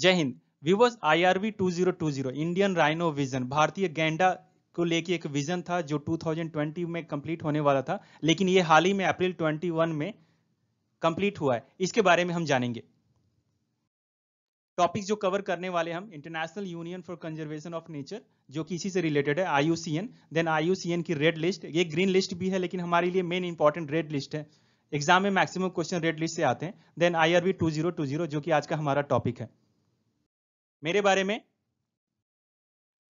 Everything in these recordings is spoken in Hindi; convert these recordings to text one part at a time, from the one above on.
जय हिंद zero two zero Indian rhino vision भारतीय गेंडा को लेके एक विजन था जो 2020 में कंप्लीट होने वाला था लेकिन ये हाल ही में अप्रैल 21 में कंप्लीट हुआ है इसके बारे में हम जानेंगे टॉपिक जो कवर करने वाले हम International Union for Conservation of Nature जो कि इसी से रिलेटेड है आईयूसीएन देन आईयूसीएन की रेड लिस्ट ये ग्रीन लिस्ट भी है लेकिन हमारे लिए मेन इंपॉर्टेंट रेड लिस्ट है एग्जाम में मैक्सिमम क्वेश्चन रेड लिस्ट से आते हैं देन आई आर जो कि आज का हमारा टॉपिक है मेरे बारे में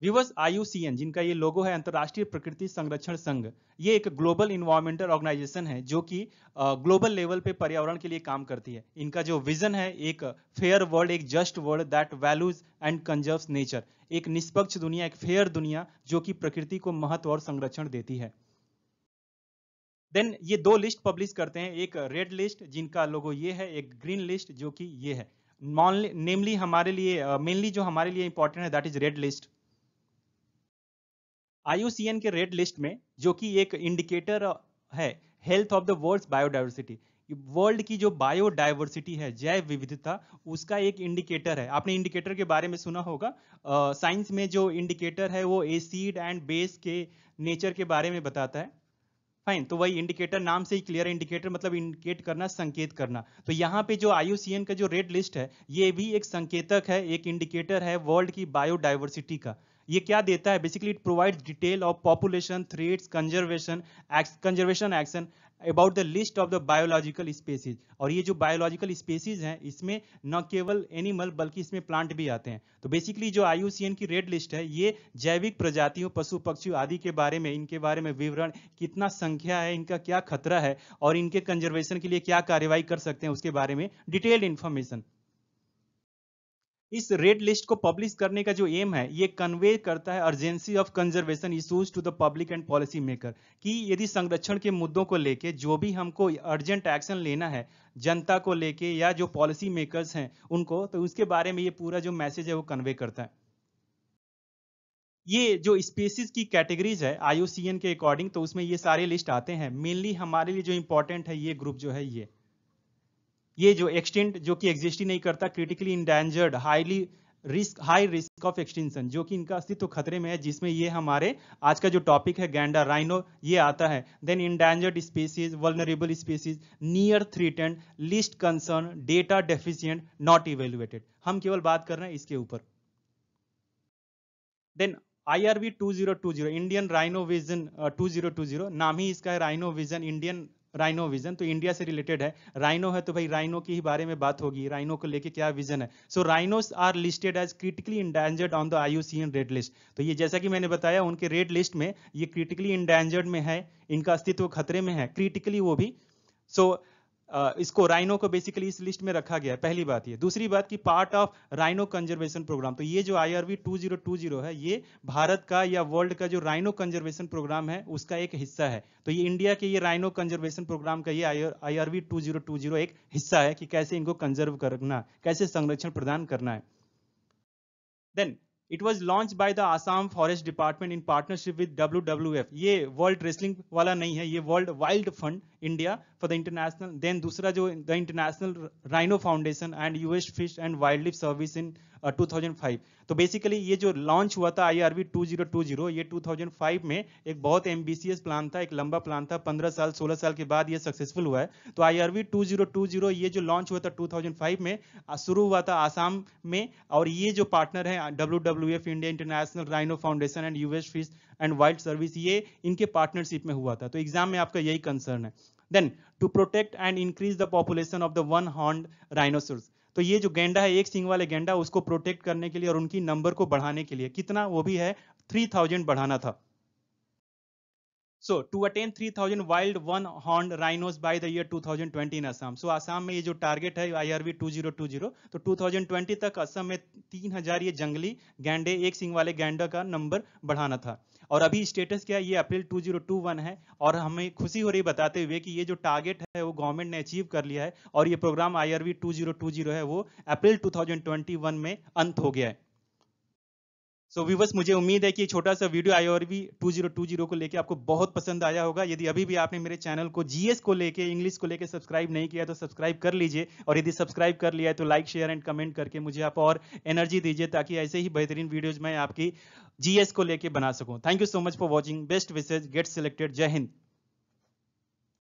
व्यूवर्स आईयूसीएन जिनका ये लोगो है अंतर्राष्ट्रीय प्रकृति संरक्षण संघ ये एक ग्लोबल इन्वायरमेंटल ऑर्गेनाइजेशन है जो कि ग्लोबल लेवल पे पर्यावरण के लिए काम करती है इनका जो विजन है एक फेयर वर्ल्ड एक just world that values and conserves nature एक निष्पक्ष दुनिया एक फेयर दुनिया जो कि प्रकृति को महत्व और संरक्षण देती है देन ये दो लिस्ट पब्लिश करते हैं एक रेड लिस्ट जिनका लोगो ये है एक ग्रीन लिस्ट जो कि ये है नेमली हमारे लिए मेनली जो हमारे लिए इंपॉर्टेंट है that is red list IUCN के रेड लिस्ट में जो कि एक इंडिकेटर है health of the world biodiversity world की जो बायोडाइवर्सिटी है जैव विविधता उसका एक इंडिकेटर है आपने इंडिकेटर के बारे में सुना होगा साइंस में जो इंडिकेटर है वो एसिड एंड बेस के नेचर के बारे में बताता है फाइन तो वही इंडिकेटर नाम से ही क्लियर है इंडिकेटर मतलब इंडिकेट करना संकेत करना तो यहाँ पे जो आयुसीएन का जो रेड लिस्ट है ये भी एक संकेतक है एक इंडिकेटर है वर्ल्ड की बायोडाइवर्सिटी का ये क्या देता है basically it provide detail of population threats conservation conservation action about the list of the biological species और ये जो बायोलॉजिकल स्पेसीज हैं इसमें न केवल एनिमल बल्कि इसमें प्लांट भी आते हैं तो बेसिकली जो आई की रेड लिस्ट है ये जैविक प्रजातियों पशु पक्षियों आदि के बारे में इनके बारे में विवरण कितना संख्या है इनका क्या खतरा है और इनके कंजर्वेशन के लिए क्या कार्यवाही कर सकते हैं उसके बारे में डिटेल्ड इन्फॉर्मेशन इस रेड लिस्ट को पब्लिश करने का जो एम है ये कन्वे करता है urgency of conservation issues to the public and policy maker कि यदि संरक्षण के मुद्दों को लेके जो भी हमको अर्जेंट एक्शन लेना है जनता को लेके या जो पॉलिसी मेकर्स हैं उनको तो उसके बारे में ये पूरा जो मैसेज है वो कन्वे करता है ये जो स्पेसिस की कैटेगरीज है आई के अकॉर्डिंग तो उसमें ये सारे लिस्ट आते हैं मेनली हमारे लिए जो इंपॉर्टेंट है ये ग्रुप जो है ये ये जो एक्सटेंट जो कि एग्जिस्ट ही नहीं करता critically endangered highly risk high risk of extension जो कि इनका अस्तित्व खतरे में है जिसमें ये हमारे आज का जो टॉपिक है गैंडा राइनो ये आता है then endangered species vulnerable species near threatened list concern data deficient not evaluated हम केवल बात कर रहे हैं इसके ऊपर then IRV 2020 Indian rhino vision 2020 नाम ही इसका है rhino vision Indian rhino vision तो इंडिया से रिलेटेड है राइनो है तो भाई राइनो के ही बारे में बात होगी राइनो को लेके क्या विजन है so rhinos are listed as critically endangered on the IUCN red list तो ये जैसा कि मैंने बताया उनके रेड लिस्ट में ये क्रिटिकली इंडेंजर्ड में है इनका अस्तित्व खतरे में है क्रिटिकली वो भी सो so, इसको राइनो को बेसिकली इस लिस्ट में रखा गया है पहली बात ये दूसरी बात की part of rhino conservation program तो ये जो आई 2020 है ये भारत का या वर्ल्ड का जो राइनो कंजर्वेशन प्रोग्राम है उसका एक हिस्सा है तो ये इंडिया के ये राइनो कंजर्वेशन प्रोग्राम का ये आई 2020 एक हिस्सा है कि कैसे इनको कंजर्व करना कैसे संरक्षण प्रदान करना है then it was launch by the Assam forest department in partnership with W F ये वर्ल्ड रेसलिंग वाला नहीं है ये world wild fund India for the international then दूसरा जो the international rhino foundation and US fish and wildlife service in 2005 तो बेसिकली ये जो लॉन्च हुआ था आई आर ये फाइव में एक बहुत एमबीसीएस प्लान था एक लंबा प्लान था पंद्रह साल सोलह साल के बाद ये सक्सेसफुल हुआ है तो आई आर ये जो लॉन्च हुआ था टू थाउजेंड फाइव में शुरू हुआ था आसाम में और ये जो पार्टनर है W W F India international rhino foundation and US fish and wild service ये इनके पार्टनरशिप में हुआ था तो एग्जाम में आपका यही कंसर्न है then to protect and increase the population of the one horn rhinoceros तो ये जो गेंडा है एक सिंग वाले गेंडा उसको प्रोटेक्ट करने के लिए और उनकी नंबर को बढ़ाने के लिए कितना वो भी है थ्री थाउजेंड बढ़ाना था so to attain three thousand wild one horn rhinos by the year two thousand twenty in Assam so Assam में ये जो टारगेट है I R V two zero two zero तो टू थाउजेंड ट्वेंटी तक असम में तीन हजार ये जंगली गेंडे एक सिंग वाले गेंडा का नंबर बढ़ाना था और अभी स्टेटस क्या है ये अप्रैल 2021 है और हमें खुशी हो रही बताते हुए कि ये जो टारगेट है वो गवर्नमेंट ने अचीव कर लिया है और ये प्रोग्राम आई 2020 है वो अप्रैल 2021 में अंत हो गया है सो so, व्यूवर्स मुझे उम्मीद है कि छोटा सा वीडियो आई और भी टू टू जीरो जीरो को लेकर आपको बहुत पसंद आया होगा यदि अभी भी आपने मेरे चैनल को जीएस को लेके इंग्लिश को लेके सब्सक्राइब नहीं किया तो सब्सक्राइब कर लीजिए और यदि सब्सक्राइब कर लिया है तो लाइक शेयर एंड कमेंट करके मुझे आप और एनर्जी दीजिए ताकि ऐसे ही बेहतरीन वीडियोज मैं आपकी जीएस को लेकर बना सकूँ thank you so much for watching best wishes get selected जय हिंद